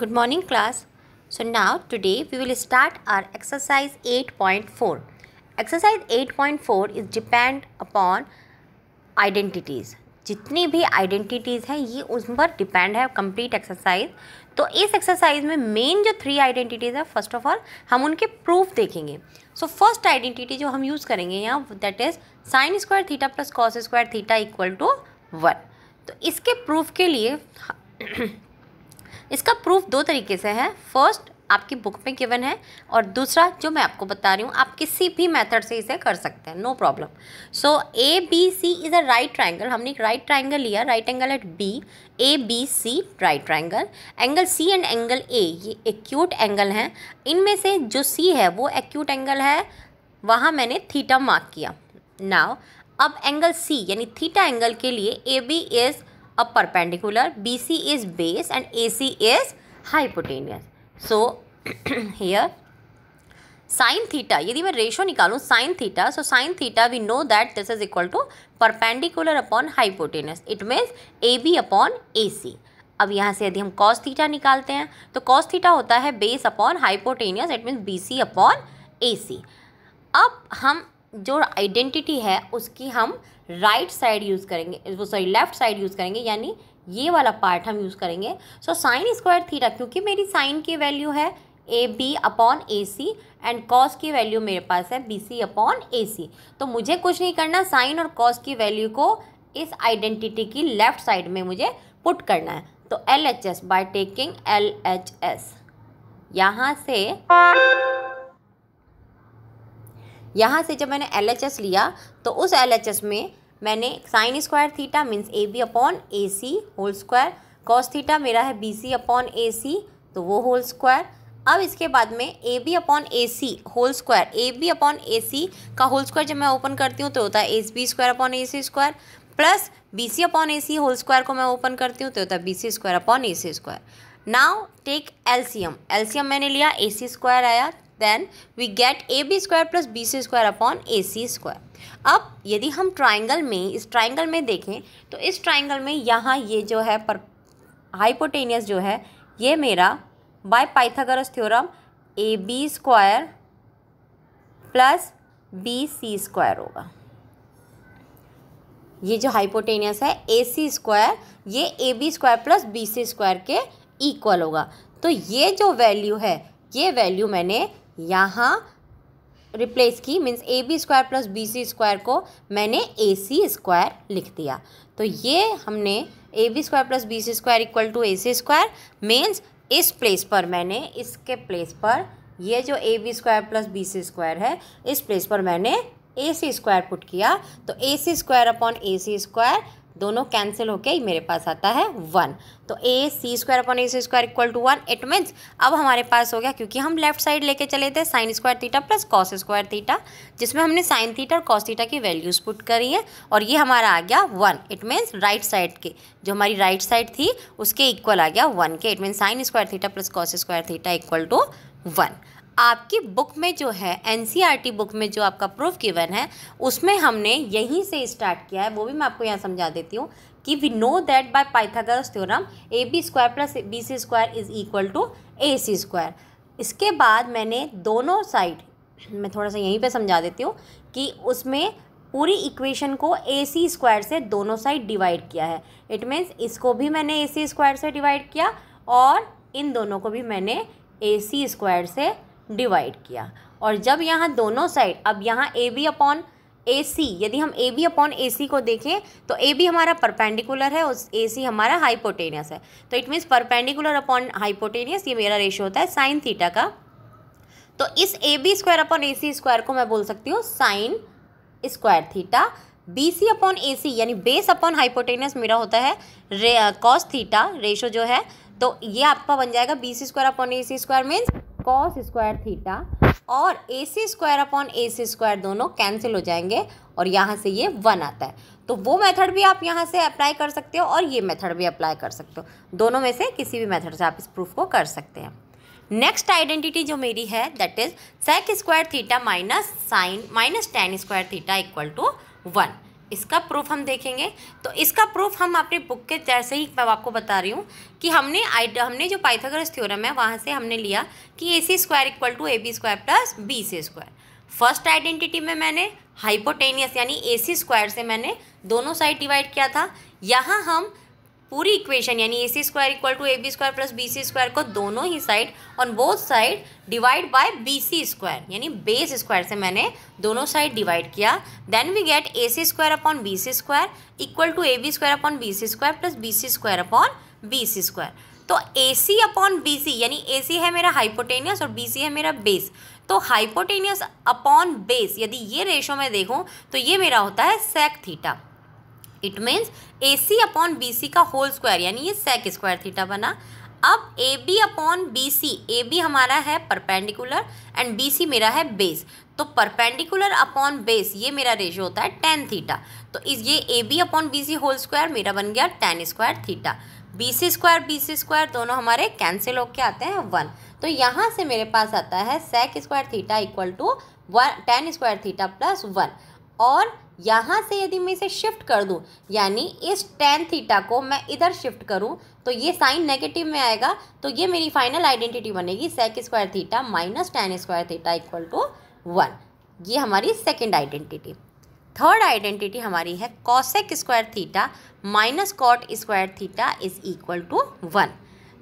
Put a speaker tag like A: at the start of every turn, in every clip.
A: Good morning class. So now today we will start our exercise 8.4. Exercise 8.4 is depend upon identities. जितनी भी identities हैं ये उस पर डिपेंड है कंप्लीट एक्सरसाइज तो इस एक्सरसाइज में मेन जो थ्री आइडेंटिटीज़ है फर्स्ट ऑफ ऑल हम उनके प्रूफ देखेंगे सो फर्स्ट आइडेंटिटी जो हम यूज़ करेंगे यहाँ that is sine square theta plus cos square theta equal to one तो इसके प्रूफ के लिए इसका प्रूफ दो तरीके से है फर्स्ट आपकी बुक में गिवन है और दूसरा जो मैं आपको बता रही हूँ आप किसी भी मेथड से इसे कर सकते हैं no problem so A B C is a right triangle हमने एक राइट ट्राइंगल लिया right angle at B A B C right triangle angle C and angle A ये एक्यूट एंगल हैं इनमें से जो सी है वो एक्यूट एंगल है वहाँ मैंने थीटा मार्क किया नाव अब एंगल सी यानी थीटा एंगल के लिए A B is a perpendicular bc is base and ac is hypotenuse so here sine theta यदि मैं रेशो निकालूं sine theta so sine theta we know that this is equal to perpendicular upon hypotenuse it means A B upon A C अब यहाँ से यदि हम cos theta निकालते हैं तो कॉस थीटा होता है base upon hypotenuse it means B C upon A C अब हम जो आइडेंटिटी है उसकी हम राइट साइड यूज़ करेंगे वो सॉरी लेफ्ट साइड यूज़ करेंगे यानी ये वाला पार्ट हम यूज़ करेंगे सो साइन स्क्वायर थीटा क्योंकि मेरी साइन की वैल्यू है A B upon A C and cos की वैल्यू मेरे पास है बी सी अपॉन ए सी तो मुझे कुछ नहीं करना साइन और कॉस की वैल्यू को इस आइडेंटिटी की लेफ्ट साइड में मुझे पुट करना है तो L H S by taking L H S यहाँ से यहाँ से जब मैंने एल लिया तो उस एल में मैंने sine square theta means A B upon A C whole square cos theta मेरा है बी सी अपॉन ए सी तो वो होल स्क्वायर अब इसके बाद में A B upon A C whole square A B upon A C का whole square जब मैं ओपन करती हूँ तो होता है A B square upon A C square plus B C upon A C whole square को मैं ओपन करती हूँ तो होता है B C square upon A C square now take एल्सियम एल्सियम मैंने लिया ए सी स्क्वायर आया then we get A B square plus B C square upon A C square अब यदि हम ट्राइंगल में इस ट्राइंगल में देखें तो इस ट्राइंगल में यहाँ ये जो है पर हाइपोटेनियस जो है ये मेरा by Pythagoras theorem A B square plus B C square होगा ये जो हाइपोटेनियस है ए सी स्क्वायर ये A B square plus B C square के इक्वल होगा तो ये जो वैल्यू है ये वैल्यू मैंने यहाँ रिप्लेस की means A B square plus B C square को मैंने ए सी स्क्वायर लिख दिया तो ये हमने A B square plus B C square equal to A C square means इस प्लेस पर मैंने इसके प्लेस पर ये जो A B square plus B C square है इस प्लेस पर मैंने ए सी स्क्वायर पुट किया तो A C square upon A C square दोनों कैंसिल होके मेरे पास आता है वन तो A C square upon A C square equal to one it means अब हमारे पास हो गया क्योंकि हम लेफ्ट साइड लेके चले थे sine square theta plus cos square theta जिसमें हमने साइन थीटा और कॉस थीटा की वैल्यूज़ पुट करी है और ये हमारा आ गया one it means right side के जो हमारी राइट साइड थी उसके इक्वल आ गया वन के it means sine square theta plus cos square theta equal to one आपकी बुक में जो है एन बुक e में जो आपका प्रूफ गिवन है उसमें हमने यहीं से स्टार्ट किया है वो भी मैं आपको यहाँ समझा देती हूँ कि we know that by Pythagoras theorem A B square plus B C square is equal to A C square इसके बाद मैंने दोनों साइड मैं थोड़ा सा यहीं पे समझा देती हूँ कि उसमें पूरी इक्वेशन को ए सी स्क्वायर से दोनों साइड डिवाइड किया है इट मीन्स इसको भी मैंने ए सी स्क्वायर से डिवाइड किया और इन दोनों को भी मैंने ए सी स्क्वायर से डिवाइड किया और जब यहाँ दोनों साइड अब यहाँ ए बी अपॉन ए सी यदि हम ए बी अपॉन ए सी को देखें तो ए बी हमारा परपेंडिकुलर है और ए सी हमारा हाइपोटेनियस है तो it means perpendicular upon hypotenuse ये मेरा रेशो होता है साइन थीटा का तो इस A B square upon A C square को मैं बोल सकती हूँ sine square theta B C upon A C यानी बेस अपॉन हाइपोटेनियस मेरा होता है रे कॉस थीटा रेशो जो है तो ये आपका बन जाएगा B C square upon A C square means cos square theta और A C square upon A C square दोनों कैंसिल हो जाएंगे और यहाँ से ये वन आता है तो वो मेथड भी आप यहाँ से अप्लाई कर सकते हो और ये मेथड भी अप्लाई कर सकते हो दोनों में से किसी भी मेथड से आप इस प्रूफ को कर सकते हैं नेक्स्ट आइडेंटिटी जो मेरी है that is sec square theta minus sine minus tan square theta equal to one इसका प्रूफ हम देखेंगे तो इसका प्रूफ हम अपने बुक के जैसे ही मैं आपको बता रही हूँ कि हमने आइड हमने जो पाइथागोरस थ्योरम है वहाँ से हमने लिया कि A C square equal to A B square plus B C square first identity में मैंने हाइपोटेनियस यानी ए सी स्क्वायर से मैंने दोनों साइड डिवाइड किया था यहाँ हम पूरी इक्वेशन यानी A C square equal to A B square plus B C square को दोनों ही side on both side divide by B C square यानी बेस स्क्वायर से मैंने दोनों साइड डिवाइड किया then we get A C square upon B C square equal to A B square upon B C square plus B C square upon B C square तो A C upon B सी यानी A सी है मेरा hypotenuse और B C है मेरा base तो hypotenuse upon base यदि ये रेशो में देखूँ तो ये मेरा होता है sec theta it means A C upon B C का होल स्क्वायर यानी ये सेक स्क्वायर थीटा बना अब A B upon B C A B हमारा है परपेंडिकुलर एंड बी सी मेरा है बेस तो परपेंडिकुलर अपॉन बेस ये मेरा रेशो होता है टेन थीटा तो इस ये A B upon B C whole square मेरा बन गया tan square theta B C square B C square दोनों हमारे कैंसिल होके आते हैं वन तो यहाँ से मेरे पास आता है sec square theta equal to one tan square theta plus one और यहाँ से यदि मैं इसे शिफ्ट कर दूँ यानी इस टेन थीटा को मैं इधर शिफ्ट करूँ तो ये साइन नेगेटिव में आएगा तो ये मेरी फाइनल आइडेंटिटी बनेगी sec square theta minus tan square theta equal to one ये हमारी सेकेंड आइडेंटिटी थर्ड आइडेंटिटी हमारी है cosec square theta minus cot square theta is equal to one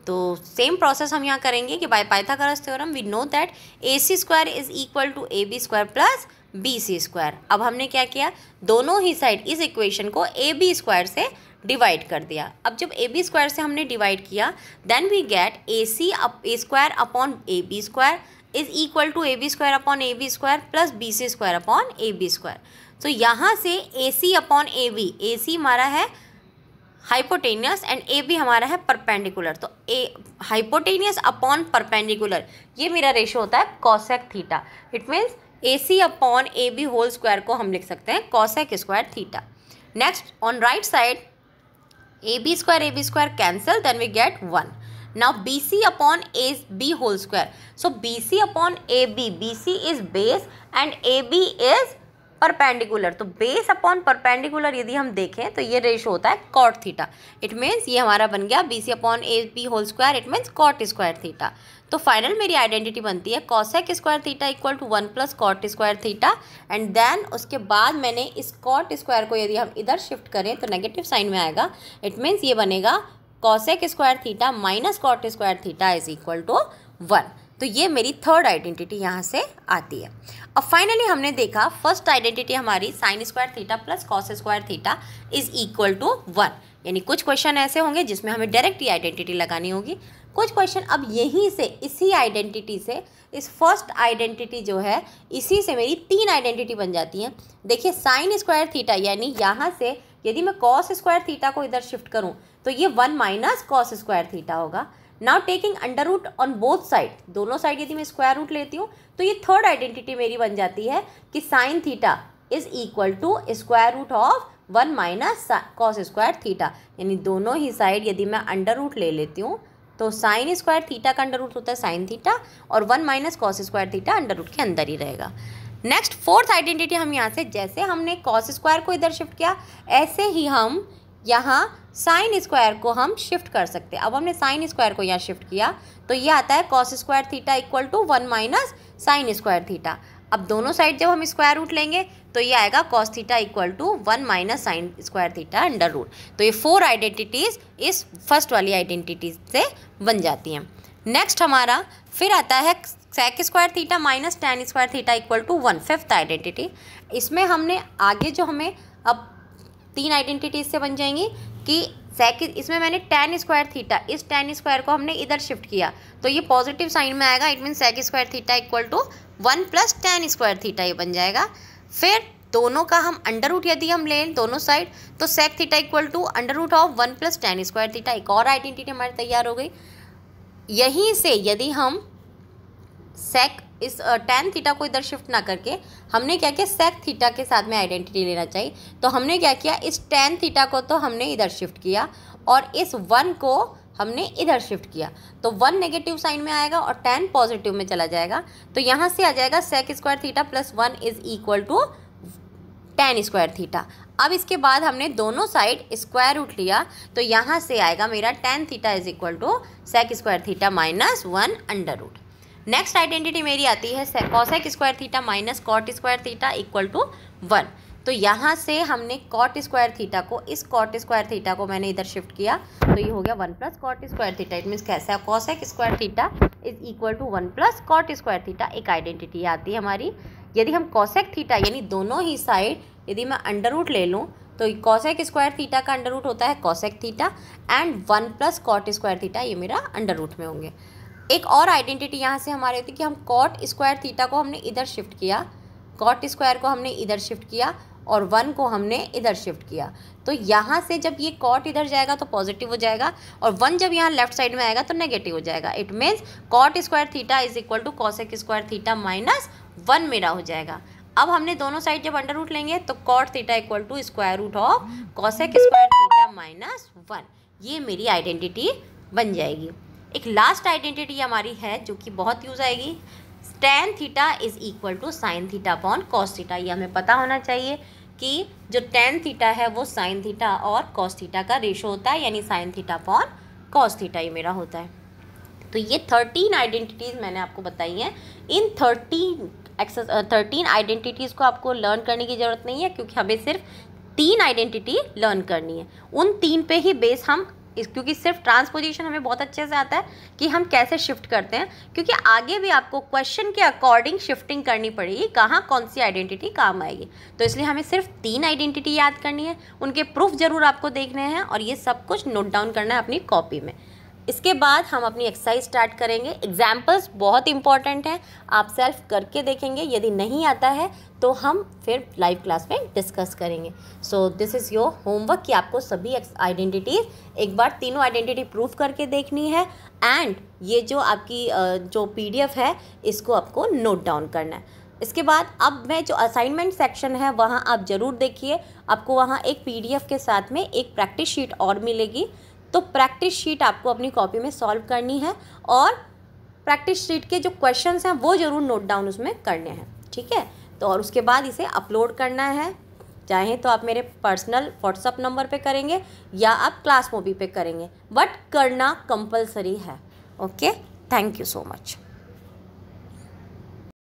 A: तो सेम प्रोसेस हम यहाँ करेंगे कि by Pythagoras theorem we know that A C square is equal to A B square plus B C square अब हमने क्या किया दोनों ही साइड इस इक्वेशन को ए बी स्क्वायर से डिवाइड कर दिया अब जब ए बी स्क्वायर से हमने डिवाइड किया then we get A C A square upon A B square is equal to A B square upon A B square plus B C square upon A B square तो यहाँ से ए C upon A B ए सी हमारा है hypotenuse and A B हमारा है perpendicular तो ए hypotenuse upon perpendicular ये मेरा रेशो होता है cosec theta it means A C upon A B whole square को हम लिख सकते हैं cosec square theta next on right side A B square A B square cancel then we get one now B B C upon A whole square so B C upon A B B C is base and A B is perpendicular तो base upon perpendicular यदि हम देखें तो ये ratio होता है cot theta it means ये हमारा बन गया B C upon A B whole square it means cot square theta तो फाइनल मेरी आइडेंटिटी बनती है cosec square theta equal to one plus cot square theta and then उसके बाद मैंने इस कॉट स्क्वायर को यदि हम इधर शिफ्ट करें तो नेगेटिव साइन में आएगा इट मीन्स ये बनेगा cosec square theta minus cot square theta is equal to one तो ये मेरी थर्ड आइडेंटिटी यहाँ से आती है अब फाइनली हमने देखा फर्स्ट आइडेंटिटी हमारी sine square theta plus cos square theta is equal to one यानी कुछ क्वेश्चन ऐसे होंगे जिसमें हमें डायरेक्ट ये आइडेंटिटी लगानी होगी कुछ क्वेश्चन अब यहीं से इसी आइडेंटिटी से इस फर्स्ट आइडेंटिटी जो है इसी से मेरी तीन आइडेंटिटी बन जाती हैं देखिए साइन स्क्वायर थीटा यानी यहाँ से यदि मैं कॉस स्क्वायर थीटा को इधर शिफ्ट करूँ तो ये one minus cos square theta होगा now taking under root on both side दोनों साइड यदि मैं स्क्वायर रूट लेती हूँ तो ये थर्ड आइडेंटिटी मेरी बन जाती है कि sine theta is equal to square root of one minus cos square theta यानी दोनों ही साइड यदि मैं अंडर रूट ले लेती हूँ तो साइन स्क्वायर थीटा का अंडर रूट होता है साइन थीटा और one minus cos square theta under root के अंदर ही रहेगा नेक्स्ट फोर्थ आइडेंटिटी हम यहाँ से जैसे हमने कॉस स्क्वायर को इधर शिफ्ट किया ऐसे ही हम यहाँ साइन स्क्वायर को हम शिफ्ट कर सकते हैं अब हमने साइन स्क्वायर को यहाँ शिफ्ट किया तो ये आता है cos square theta equal to one minus sine square theta अब दोनों साइड जब हम स्क्वायर रूट लेंगे तो ये आएगा cos theta equal to one minus sine square theta under root तो ये फोर आइडेंटिटीज़ इस फर्स्ट वाली आइडेंटिटी से बन जाती हैं नेक्स्ट हमारा फिर आता है sec square theta minus tan square theta equal to one fifth identity इसमें हमने आगे जो हमें अब तीन आइडेंटिटी इससे बन जाएंगी कि सेक इसमें मैंने टेन स्क्वायर थीटा इस टेन स्क्वायर को हमने इधर शिफ्ट किया तो ये पॉजिटिव साइन में आएगा it mean sec square theta equal to one plus tan square theta ये बन जाएगा फिर दोनों का हम अंडर रूट यदि हम लें दोनों साइड तो sec theta equal to under root of one plus tan square theta एक और आइडेंटिटी हमारी तैयार हो गई यहीं से यदि हम सेक इस टेन थीटा को इधर शिफ्ट ना करके हमने क्या किया सेक थीटा के साथ में आइडेंटिटी लेना चाहिए तो हमने क्या किया इस टेन थीटा को तो हमने इधर शिफ्ट किया और इस वन को हमने इधर शिफ्ट किया तो वन नेगेटिव साइन में आएगा और टेन पॉजिटिव में चला जाएगा तो यहाँ से आ जाएगा sec square theta plus one is equal to tan square theta अब इसके बाद हमने दोनों साइड स्क्वायर रूट लिया तो यहाँ से आएगा मेरा tan theta is equal to sec square theta minus one under root next identity मेरी आती है cosec square theta minus cot square theta equal to one तो यहाँ से हमने कॉट स्क्वायर थीटा को इस कॉट स्क्वायर थीटा को मैंने इधर शिफ्ट किया तो ये हो गया one plus cot square theta it means कैसा है cosec square theta is equal to one plus cot square theta एक आइडेंटिटी आती है हमारी यदि हम कॉसेक थीटा यानी दोनों ही साइड यदि मैं अंडर रूट ले लूँ तो कॉसेक स्क्वायर थीटा का अंडर रूट होता है cosec theta and one plus cot square theta ये मेरा अंडर रूट में होंगे एक और आइडेंटिटी यहाँ से हमारे होती कि हम कॉट स्क्वायर थीटा को हमने इधर शिफ्ट किया कॉट स्क्वायर को हमने इधर शिफ्ट किया और वन को हमने इधर शिफ्ट किया तो यहाँ से जब ये कॉट इधर जाएगा तो पॉजिटिव हो जाएगा और वन जब यहाँ लेफ्ट साइड में आएगा तो नेगेटिव हो जाएगा it means cot square theta is equal to cosec square theta minus one मेरा हो जाएगा अब हमने दोनों साइड जब अंडर रूट लेंगे तो cot theta equal to square root of cosec square theta minus one ये मेरी आइडेंटिटी बन जाएगी एक लास्ट आइडेंटिटी हमारी है जो कि बहुत यूज आएगी tan theta is equal to sine theta upon cos theta ये हमें पता होना चाहिए कि जो टेन थीटा है वो साइन थीटा और कॉस थीटा का रेशो होता है यानी sine theta upon cos theta ये मेरा होता है तो ये थर्टीन आइडेंटिटीज़ मैंने आपको बताई हैं इन थर्टीन एक्सेस थर्टीन आइडेंटिटीज़ को आपको लर्न करने की ज़रूरत नहीं है क्योंकि हमें सिर्फ तीन आइडेंटिटी लर्न करनी है उन तीन पे ही बेस हम इस क्योंकि सिर्फ ट्रांसपोजिशन हमें बहुत अच्छे से आता है कि हम कैसे शिफ्ट करते हैं क्योंकि आगे भी आपको क्वेश्चन के अकॉर्डिंग शिफ्टिंग करनी पड़ेगी कहाँ कौन सी आइडेंटिटी काम आएगी तो इसलिए हमें सिर्फ तीन आइडेंटिटी याद करनी है उनके प्रूफ ज़रूर आपको देखने हैं और ये सब कुछ नोट डाउन करना है अपनी कॉपी में इसके बाद हम अपनी एक्सरसाइज स्टार्ट करेंगे एग्जाम्पल्स बहुत इंपॉर्टेंट हैं आप सेल्फ करके देखेंगे यदि नहीं आता है तो हम फिर लाइव क्लास में डिस्कस करेंगे so this is your homework कि आपको सभी आइडेंटिटीज़ एक बार तीनों आइडेंटिटी प्रूफ करके देखनी है एंड ये जो आपकी जो पी है इसको आपको नोट डाउन करना है इसके बाद अब मैं जो असाइनमेंट सेक्शन है वहाँ आप ज़रूर देखिए आपको वहाँ एक पी के साथ में एक प्रैक्टिस शीट और मिलेगी तो प्रैक्टिस शीट आपको अपनी कॉपी में सॉल्व करनी है और प्रैक्टिस शीट के जो क्वेश्चन हैं वो ज़रूर नोट डाउन उसमें करने हैं ठीक है तो और उसके बाद इसे अपलोड करना है चाहें तो आप मेरे पर्सनल व्हाट्सअप नंबर पे करेंगे या आप क्लास मोबी पे करेंगे बट करना कंपलसरी है okay thank you so much